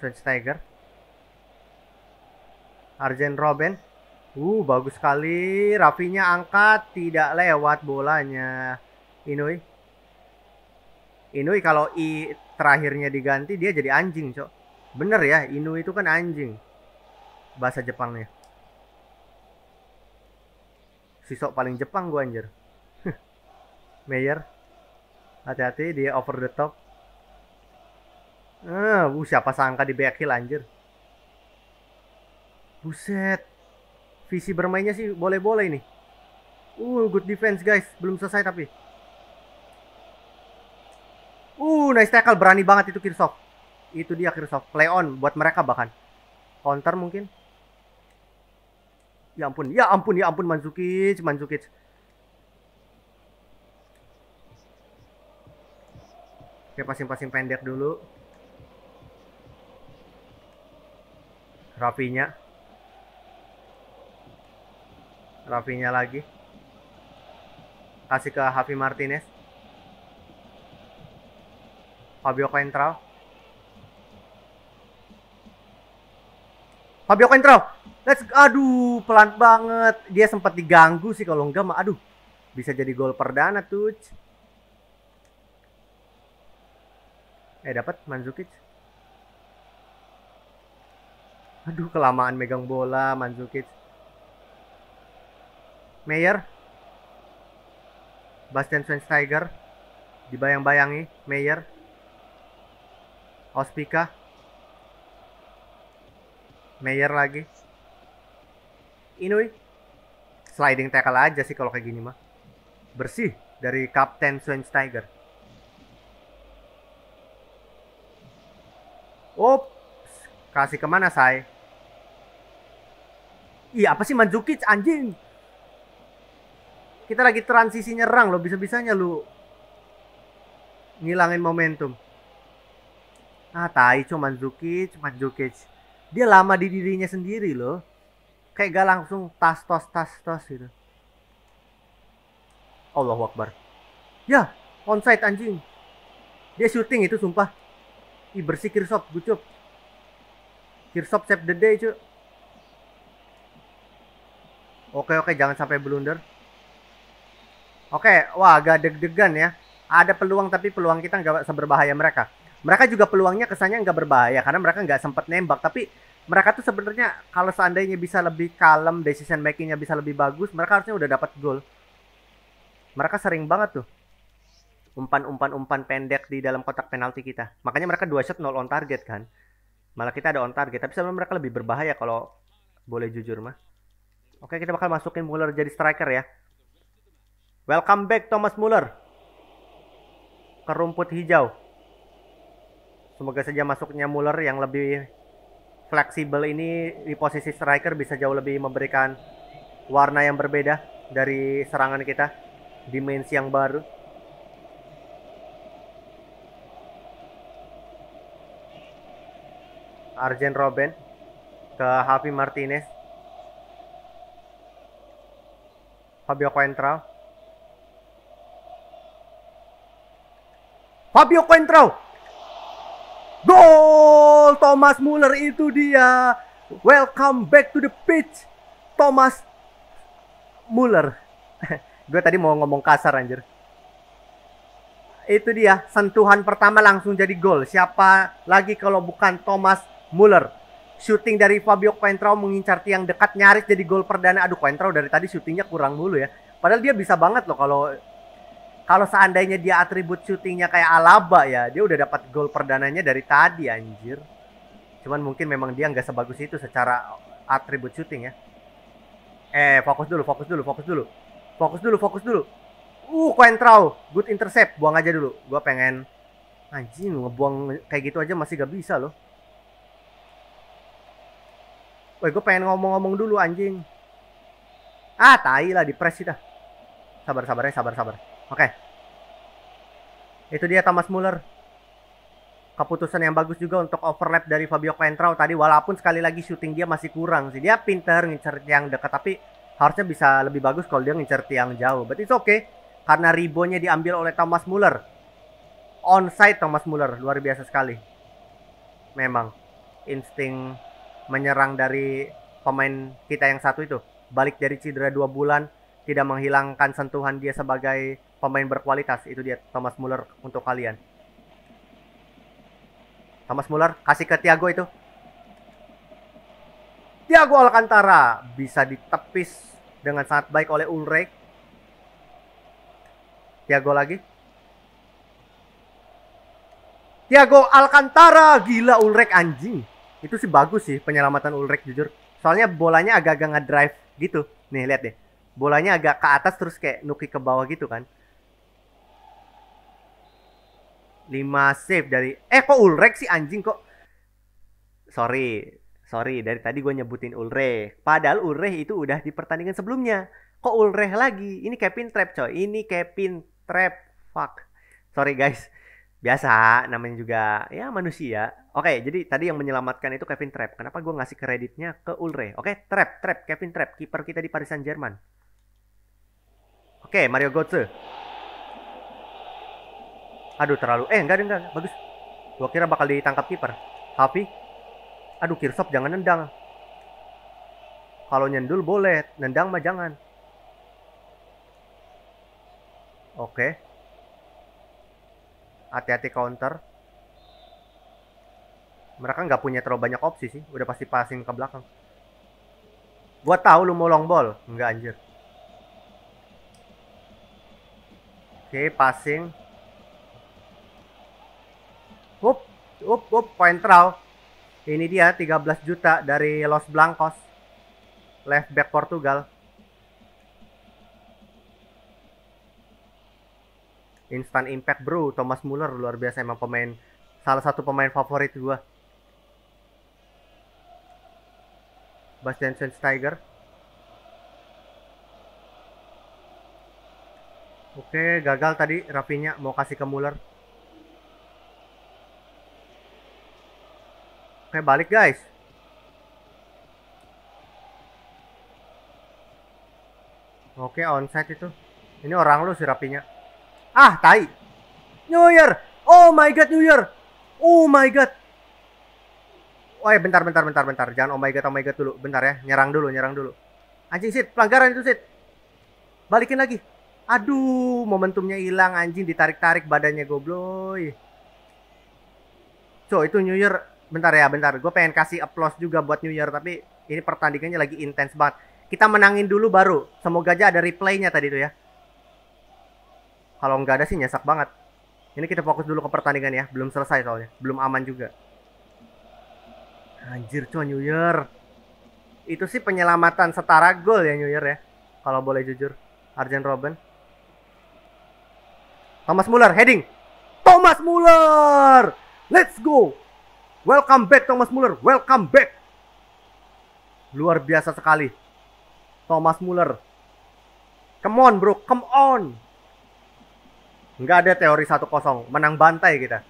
S1: Schweinsteiger. Arjen Robben. Uh, bagus sekali. Rafinya angkat, tidak lewat bolanya. Inui. Inui kalau I terakhirnya diganti, dia jadi anjing, Cok. Bener ya, Inui itu kan anjing. Bahasa Jepangnya. Sisok paling Jepang gua anjir. [laughs] Meyer. Hati-hati, dia over the top. Ah, uh, siapa sangka di backheel anjir. Buset. Visi bermainnya sih boleh-boleh ini. Uh, good defense guys. Belum selesai tapi. Uh, nice tackle. Berani banget itu Kirsok. Itu dia Kirsok. Play on buat mereka bahkan. Counter mungkin. Ya ampun. Ya ampun. Ya ampun Manzukic. Manzukic. Oke, pasing-pasing pendek dulu. Rapinya. Rafinya lagi. Kasih ke Javi Martinez. Fabio Quintrao. Fabio Quintrao. Let's aduh pelan banget. Dia sempat diganggu sih kalau enggak mah aduh bisa jadi gol perdana tuh. Eh dapat Manzukic. Aduh kelamaan megang bola Manzukic. Meyer Bastian Schweinsteiger dibayang-bayangi Meyer Ospika Meyer lagi Inui sliding tackle aja sih kalau kayak gini mah bersih dari Kapten Schweinsteiger Ups, kasih kemana saya? Iya apa sih Manzukic anjing? Kita lagi transisi nyerang lo bisa-bisanya lu ngilangin momentum. Ah, tai cuman Zukic, cuman Zukic. Dia lama di dirinya sendiri loh. Kayak gak langsung tas tos tas tos gitu. Allahu Akbar. Ya, onside anjing. Dia syuting itu sumpah. I bersih Kirsop, gucup. Kirsop save the day, cu. Oke oke jangan sampai blunder. Oke, okay. wah agak deg-degan ya. Ada peluang tapi peluang kita nggak seberbahaya mereka. Mereka juga peluangnya kesannya nggak berbahaya karena mereka nggak sempat nembak. Tapi mereka tuh sebenarnya kalau seandainya bisa lebih kalem, decision makingnya bisa lebih bagus, mereka harusnya udah dapat gol. Mereka sering banget tuh umpan-umpan-umpan pendek di dalam kotak penalti kita. Makanya mereka dua shot nol on target kan. Malah kita ada on target. Tapi sebenarnya mereka lebih berbahaya kalau boleh jujur mah. Oke kita bakal masukin Muller jadi striker ya. Welcome back Thomas Muller ke rumput hijau. Semoga saja masuknya Muller yang lebih fleksibel ini di posisi striker bisa jauh lebih memberikan warna yang berbeda dari serangan kita, dimensi yang baru. Arjen Robben ke Javi Martinez. Fabio Quentrao Fabio Quintero. Gol! Thomas Muller itu dia. Welcome back to the pitch. Thomas Muller. [laughs] Gue tadi mau ngomong kasar anjir. Itu dia, sentuhan pertama langsung jadi gol. Siapa lagi kalau bukan Thomas Muller. Shooting dari Fabio Quintero mengincar tiang dekat nyaris jadi gol perdana. Aduh Quintero dari tadi syutingnya kurang mulu ya. Padahal dia bisa banget loh kalau kalau seandainya dia atribut syutingnya kayak Alaba ya, dia udah dapat gol perdananya dari tadi anjir. Cuman mungkin memang dia nggak sebagus itu secara atribut syuting ya. Eh, fokus dulu, fokus dulu, fokus dulu. Fokus dulu, fokus dulu. Uh, Quentrao, good intercept. Buang aja dulu. Gua pengen anjing ngebuang kayak gitu aja masih gak bisa loh. Woi, gue pengen ngomong-ngomong dulu anjing. Ah, tai lah di press kita. Sabar, sabar ya, sabar, sabar. Oke. Okay. Itu dia Thomas Muller. Keputusan yang bagus juga untuk overlap dari Fabio Quintrao tadi walaupun sekali lagi syuting dia masih kurang sih. Dia pinter ngincer yang dekat tapi harusnya bisa lebih bagus kalau dia ngincer tiang jauh. But it's okay karena ribonya diambil oleh Thomas Muller. Onside Thomas Muller luar biasa sekali. Memang insting menyerang dari pemain kita yang satu itu balik dari cedera dua bulan tidak menghilangkan sentuhan dia sebagai pemain berkualitas itu dia Thomas Muller untuk kalian Thomas Muller kasih ke Tiago itu Tiago Alcantara bisa ditepis dengan sangat baik oleh Ulrich Tiago lagi Tiago Alcantara gila Ulrich anjing itu sih bagus sih penyelamatan Ulrich jujur soalnya bolanya agak-agak drive gitu nih lihat deh bolanya agak ke atas terus kayak nuki ke bawah gitu kan 5 save dari eh kok Ulrek sih anjing kok sorry sorry dari tadi gue nyebutin Ulrek. padahal Ulrek itu udah di pertandingan sebelumnya kok Ulrek lagi ini Kevin Trap coy ini Kevin Trap fuck sorry guys biasa namanya juga ya manusia oke jadi tadi yang menyelamatkan itu Kevin Trap kenapa gue ngasih kreditnya ke Ulre? oke Trap Trap Kevin Trap kiper kita di Paris Saint Germain Oke, Mario Götze. Aduh, terlalu. Eh, enggak, enggak. Bagus. Gua kira bakal ditangkap kiper. Tapi Aduh, Kirsop jangan nendang. Kalau nyendul boleh, nendang mah jangan. Oke. Hati-hati counter. Mereka nggak punya terlalu banyak opsi sih. Udah pasti passing ke belakang. Gua tahu lu mau long ball. Enggak anjir. Oke, okay, passing. Up, up, up, point throw. Ini dia 13 juta dari Los Blancos. Left back Portugal. Instant impact bro, Thomas Muller luar biasa emang pemain salah satu pemain favorit gua. Bastian Schweinsteiger. Oke, gagal tadi rapinya mau kasih ke Muller. Oke, balik guys. Oke, onside itu. Ini orang lu si rapinya. Ah, tai. New Year. Oh my god, New Year. Oh my god. Oh ya, bentar, bentar, bentar, bentar. Jangan oh my god, oh my god dulu. Bentar ya. Nyerang dulu, nyerang dulu. Anjing, sit. Pelanggaran itu, sit. Balikin lagi. Aduh, momentumnya hilang anjing ditarik-tarik badannya gobloy. Cok, itu New Year bentar ya, bentar. Gue pengen kasih applause juga buat New Year, tapi ini pertandingannya lagi intens banget. Kita menangin dulu baru. Semoga aja ada replaynya tadi tuh ya. Kalau nggak ada sih nyesak banget. Ini kita fokus dulu ke pertandingan ya. Belum selesai soalnya. Belum aman juga. Anjir coy New Year. Itu sih penyelamatan setara gol ya New Year ya. Kalau boleh jujur. Arjen Robben. Thomas Muller heading. Thomas Muller. Let's go. Welcome back Thomas Muller. Welcome back. Luar biasa sekali. Thomas Muller. Come on bro, come on. Nggak ada teori 1-0. Menang bantai kita.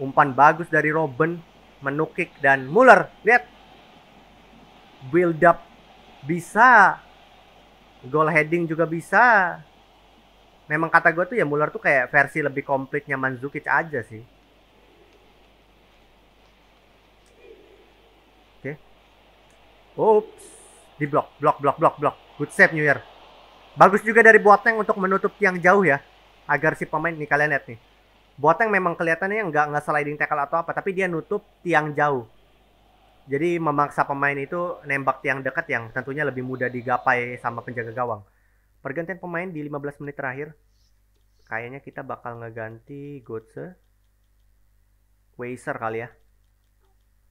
S1: Umpan bagus dari Robin. Menukik dan Muller. Lihat. Build up bisa. Goal heading juga bisa memang kata gue tuh ya Muller tuh kayak versi lebih komplitnya Mandzukic aja sih. Oke. Okay. Oops. Di blok, blok, blok, blok, blok. Good save New Year. Bagus juga dari Boateng untuk menutup tiang jauh ya. Agar si pemain nih kalian lihat nih. Boateng memang kelihatannya nggak nggak sliding tackle atau apa, tapi dia nutup tiang jauh. Jadi memaksa pemain itu nembak tiang dekat yang tentunya lebih mudah digapai sama penjaga gawang. Pergantian pemain di 15 menit terakhir. Kayaknya kita bakal ngeganti Gotse. Weiser kali ya.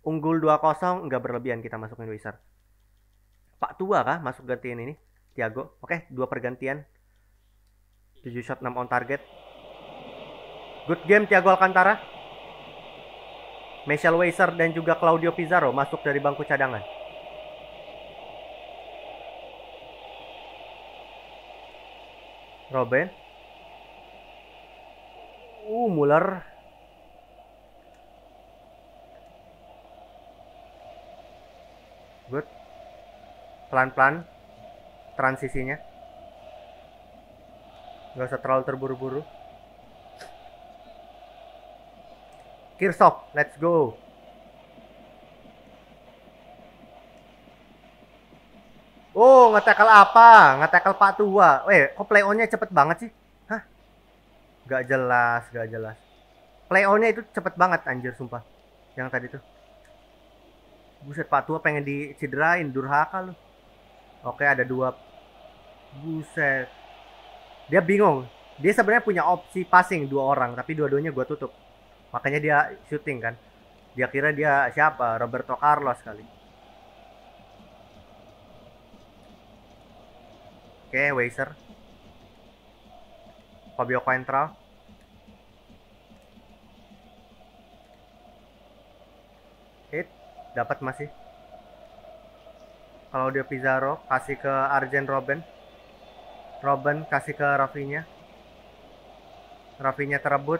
S1: Unggul 2-0 nggak berlebihan kita masukin Weiser. Pak Tua kah masuk gantian ini? Tiago. Oke, dua pergantian. 7 shot 6 on target. Good game Tiago Alcantara. Michel Weiser dan juga Claudio Pizarro masuk dari bangku cadangan. Robin. Uh, Muller. Good. Pelan-pelan transisinya. Gak usah terlalu terburu-buru. Kirsop, let's go. Oh, ngetekel apa? Ngetekel Pak Tua. Eh, kok play on cepet banget sih? Hah? Gak jelas, gak jelas. Play on itu cepet banget anjir sumpah. Yang tadi tuh. Buset Pak Tua pengen dicederain, durhaka lu. Oke, ada dua. Buset. Dia bingung. Dia sebenarnya punya opsi passing dua orang, tapi dua-duanya gua tutup. Makanya dia syuting kan. Dia kira dia siapa? Roberto Carlos kali. Oke, okay, Wazer. Fabio Quintra. Hit, dapat masih. Kalau dia Pizarro kasih ke Arjen Robben. Robben kasih ke Rafinya. Rafinya terebut,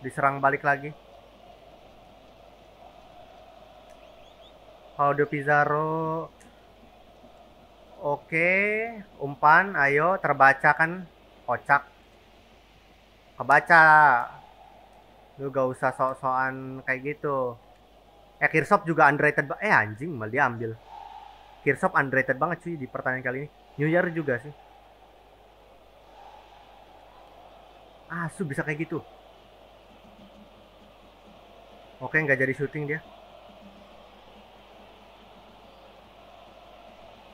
S1: diserang balik lagi. Kalau dia Pizarro Oke, umpan ayo terbaca kan kocak. Kebaca. Lu gak usah sok-sokan kayak gitu. Eh Kirsop juga underrated eh anjing mal dia ambil. Kirsop underrated banget sih di pertanyaan kali ini. New Year juga sih. Ah, ah, bisa kayak gitu. Oke nggak jadi syuting dia.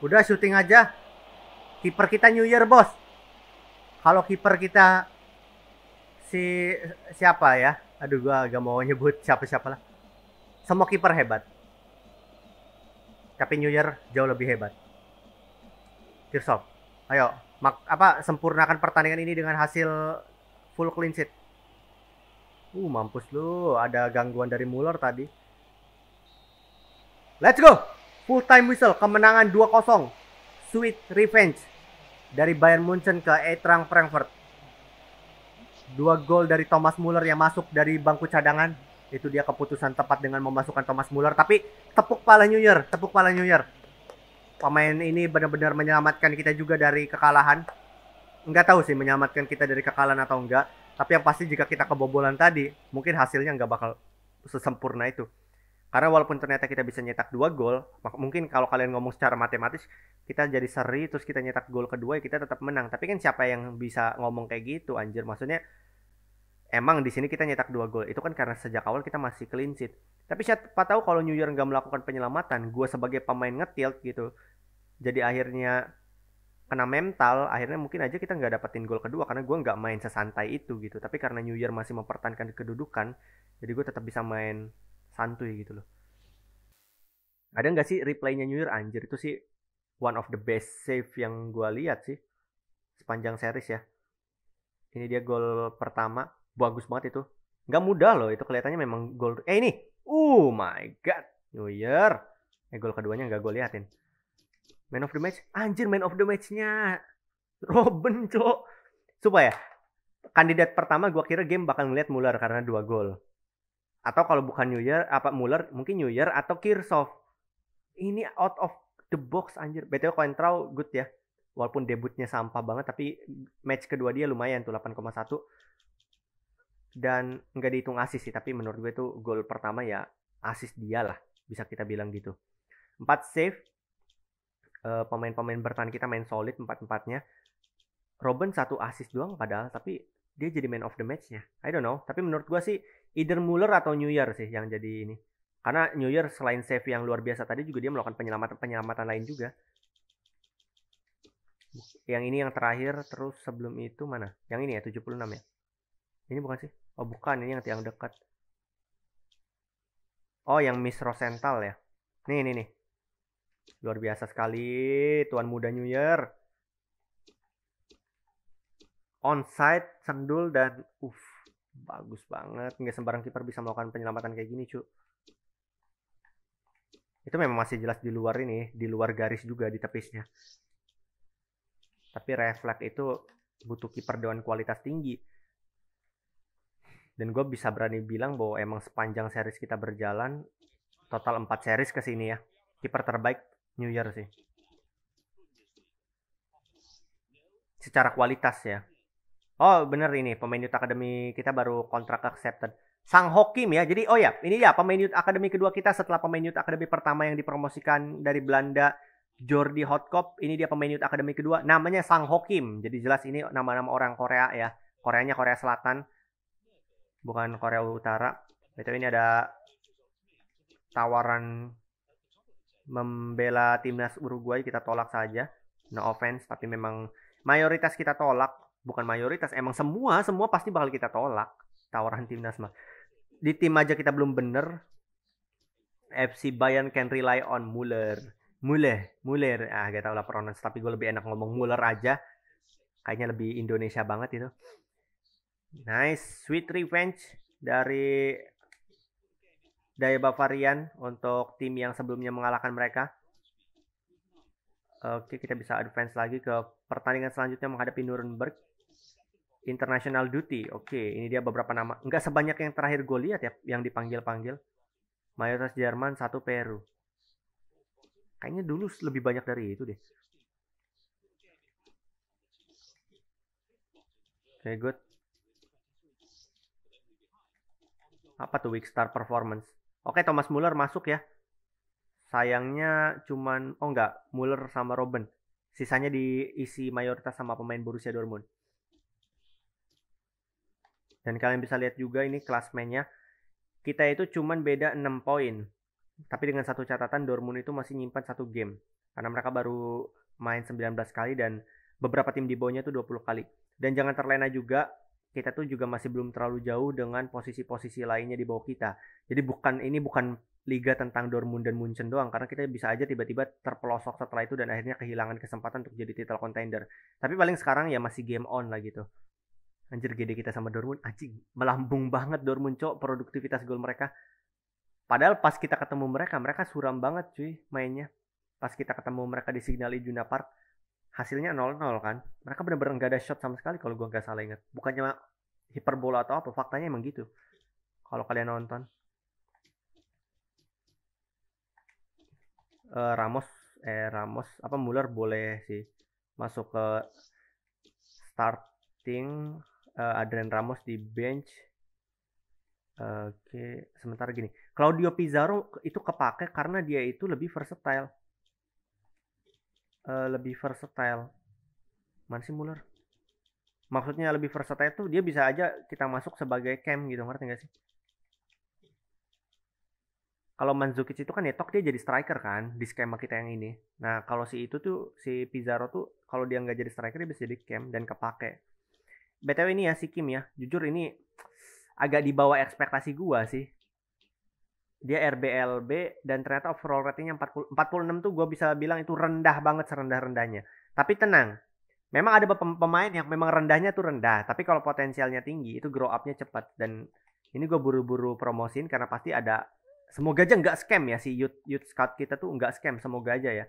S1: Udah syuting aja. Kiper kita New Year, Bos. Kalau kiper kita si siapa ya? Aduh, gua agak mau nyebut siapa-siapa lah. Semua kiper hebat. Tapi New Year jauh lebih hebat. Kirsop ayo mak apa sempurnakan pertandingan ini dengan hasil full clean sheet. Uh, mampus lu, ada gangguan dari Muller tadi. Let's go! Full time whistle kemenangan 2-0. Sweet revenge dari Bayern Munchen ke Eintracht Frankfurt. Dua gol dari Thomas Muller yang masuk dari bangku cadangan. Itu dia keputusan tepat dengan memasukkan Thomas Muller. Tapi tepuk pala New Year, tepuk pala New Year. Pemain ini benar-benar menyelamatkan kita juga dari kekalahan. Nggak tahu sih menyelamatkan kita dari kekalahan atau enggak. Tapi yang pasti jika kita kebobolan tadi, mungkin hasilnya nggak bakal sesempurna itu. Karena walaupun ternyata kita bisa nyetak dua gol, mungkin kalau kalian ngomong secara matematis, kita jadi seri terus kita nyetak gol kedua ya kita tetap menang. Tapi kan siapa yang bisa ngomong kayak gitu anjir? Maksudnya emang di sini kita nyetak dua gol itu kan karena sejak awal kita masih clean sheet. Tapi siapa tahu kalau New York nggak melakukan penyelamatan, gue sebagai pemain nge-tilt gitu. Jadi akhirnya kena mental akhirnya mungkin aja kita nggak dapetin gol kedua karena gue nggak main sesantai itu gitu tapi karena New Year masih mempertahankan kedudukan jadi gue tetap bisa main santuy gitu loh ada nggak sih replaynya New Year anjir itu sih one of the best save yang gue lihat sih sepanjang series ya ini dia gol pertama bagus banget itu nggak mudah loh itu kelihatannya memang gol eh ini oh my god New Year eh gol keduanya nggak gue liatin man of the match anjir man of the matchnya Robin cok supaya kandidat pertama gue kira game bakal ngeliat Muller karena dua gol atau kalau bukan New Year apa Muller mungkin New Year atau Kirsov ini out of the box anjir BTW Cointrao good ya walaupun debutnya sampah banget tapi match kedua dia lumayan tuh 8,1 dan nggak dihitung asis sih tapi menurut gue tuh gol pertama ya asis dia lah bisa kita bilang gitu 4 save uh, pemain-pemain bertahan kita main solid empat-empatnya Robin satu asis doang padahal tapi dia jadi man of the match matchnya I don't know tapi menurut gue sih either Muller atau New Year sih yang jadi ini. Karena New Year selain save yang luar biasa tadi juga dia melakukan penyelamatan-penyelamatan lain juga. Yang ini yang terakhir terus sebelum itu mana? Yang ini ya 76 ya. Ini bukan sih? Oh bukan, ini yang tiang dekat. Oh yang Miss Rosenthal ya. Nih nih nih. Luar biasa sekali tuan muda New Year onside, sendul dan uff bagus banget nggak sembarang kiper bisa melakukan penyelamatan kayak gini cu itu memang masih jelas di luar ini di luar garis juga di tepisnya tapi refleks itu butuh kiper dengan kualitas tinggi dan gue bisa berani bilang bahwa emang sepanjang series kita berjalan total 4 series ke sini ya kiper terbaik New Year sih secara kualitas ya Oh bener ini pemain youth academy kita baru kontrak accepted. Sang Hokim ya. Jadi oh ya ini ya pemain youth academy kedua kita setelah pemain youth academy pertama yang dipromosikan dari Belanda Jordi Hotkop. Ini dia pemain youth academy kedua. Namanya Sang Hokim. Jadi jelas ini nama-nama orang Korea ya. Koreanya Korea Selatan. Bukan Korea Utara. Itu ini ada tawaran membela timnas Uruguay kita tolak saja. No offense tapi memang mayoritas kita tolak bukan mayoritas emang semua semua pasti bakal kita tolak tawaran timnas mah di tim aja kita belum bener FC Bayern can rely on Muller Muller Muller ah gak tau lah pronouns tapi gue lebih enak ngomong Muller aja kayaknya lebih Indonesia banget itu nice sweet revenge dari daya Bavarian untuk tim yang sebelumnya mengalahkan mereka Oke, kita bisa advance lagi ke pertandingan selanjutnya menghadapi Nuremberg international duty. Oke, okay, ini dia beberapa nama. Enggak sebanyak yang terakhir gue lihat ya yang dipanggil-panggil. Mayoritas Jerman, satu Peru. Kayaknya dulu lebih banyak dari itu deh. Oke, okay, good. Apa tuh weak star performance? Oke, okay, Thomas Muller masuk ya. Sayangnya cuman oh enggak, Muller sama Robben. Sisanya diisi mayoritas sama pemain Borussia Dortmund. Dan kalian bisa lihat juga ini klasmennya. Kita itu cuman beda 6 poin. Tapi dengan satu catatan Dortmund itu masih nyimpan satu game. Karena mereka baru main 19 kali dan beberapa tim di bawahnya itu 20 kali. Dan jangan terlena juga kita tuh juga masih belum terlalu jauh dengan posisi-posisi lainnya di bawah kita. Jadi bukan ini bukan liga tentang Dortmund dan Munchen doang karena kita bisa aja tiba-tiba terpelosok setelah itu dan akhirnya kehilangan kesempatan untuk jadi title contender. Tapi paling sekarang ya masih game on lah gitu anjir gede kita sama Dortmund anjing melambung banget Dortmund cok produktivitas gol mereka padahal pas kita ketemu mereka mereka suram banget cuy mainnya pas kita ketemu mereka di Signal Iduna Park hasilnya 0-0 kan mereka benar-benar nggak ada shot sama sekali kalau gua nggak salah ingat bukannya hiperbola atau apa faktanya emang gitu kalau kalian nonton uh, Ramos eh Ramos apa Muller boleh sih masuk ke starting uh, Adrian Ramos di bench. Oke, okay. sementara gini. Claudio Pizarro itu kepake karena dia itu lebih versatile. Uh, lebih versatile. Mana sih Muller? Maksudnya lebih versatile itu dia bisa aja kita masuk sebagai cam gitu, ngerti gak sih? Kalau Manzukic itu kan netok dia jadi striker kan di skema kita yang ini. Nah kalau si itu tuh si Pizarro tuh kalau dia nggak jadi striker dia bisa jadi cam dan kepake btw ini ya si Kim ya jujur ini agak di bawah ekspektasi gua sih dia RBLB dan ternyata overall ratingnya 40, 46 tuh gue bisa bilang itu rendah banget serendah-rendahnya. Tapi tenang, memang ada pemain yang memang rendahnya tuh rendah. Tapi kalau potensialnya tinggi itu grow upnya cepat. Dan ini gue buru-buru promosin karena pasti ada, semoga aja nggak scam ya si youth, youth scout kita tuh nggak scam, semoga aja ya.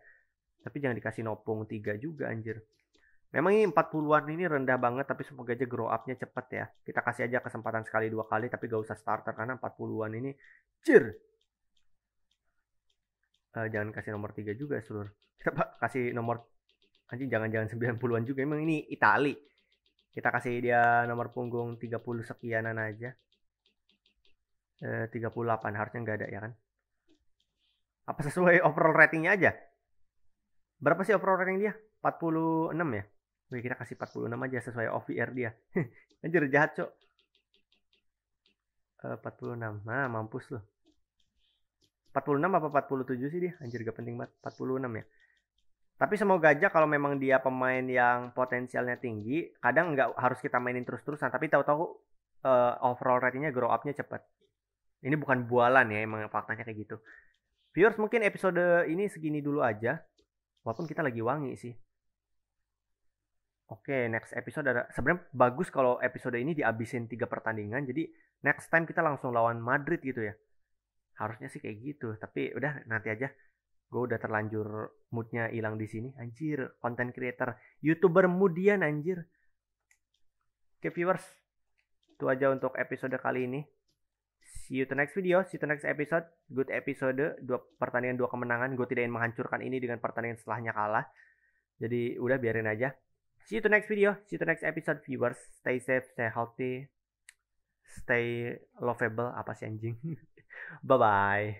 S1: Tapi jangan dikasih nopung 3 juga anjir. Memang ini 40-an ini rendah banget tapi semoga aja grow up-nya cepet ya. Kita kasih aja kesempatan sekali dua kali tapi gak usah starter karena 40-an ini cir. Uh, jangan kasih nomor 3 juga seluruh. [laughs] Kita kasih nomor anjing jangan-jangan 90-an juga. Emang ini Itali. Kita kasih dia nomor punggung 30 sekianan aja. Eh, uh, 38 harusnya nggak ada ya kan. Apa sesuai [laughs] overall ratingnya aja? Berapa sih overall rating dia? 46 ya? Oke, kita kasih 46 aja sesuai OVR dia. [laughs] Anjir jahat, Cok. Eh, uh, 46. Nah, mampus loh. 46 apa 47 sih dia? Anjir gak penting banget. 46 ya. Tapi semoga aja kalau memang dia pemain yang potensialnya tinggi, kadang nggak harus kita mainin terus-terusan. Tapi tahu-tahu uh, overall ratingnya grow up-nya cepat. Ini bukan bualan ya, emang faktanya kayak gitu. Viewers mungkin episode ini segini dulu aja. Walaupun kita lagi wangi sih. Oke, okay, next episode ada sebenarnya bagus kalau episode ini dihabisin tiga pertandingan. Jadi next time kita langsung lawan Madrid gitu ya. Harusnya sih kayak gitu, tapi udah nanti aja. Gue udah terlanjur moodnya hilang di sini. Anjir, content creator, youtuber mudian anjir. Oke okay, viewers, itu aja untuk episode kali ini. See you to next video, see you to next episode. Good episode, dua pertandingan dua kemenangan. Gue tidak ingin menghancurkan ini dengan pertandingan setelahnya kalah. Jadi udah biarin aja. See you to next video, see you to next episode viewers. Stay safe, stay healthy, stay lovable, apa sih anjing. [laughs] Bye-bye.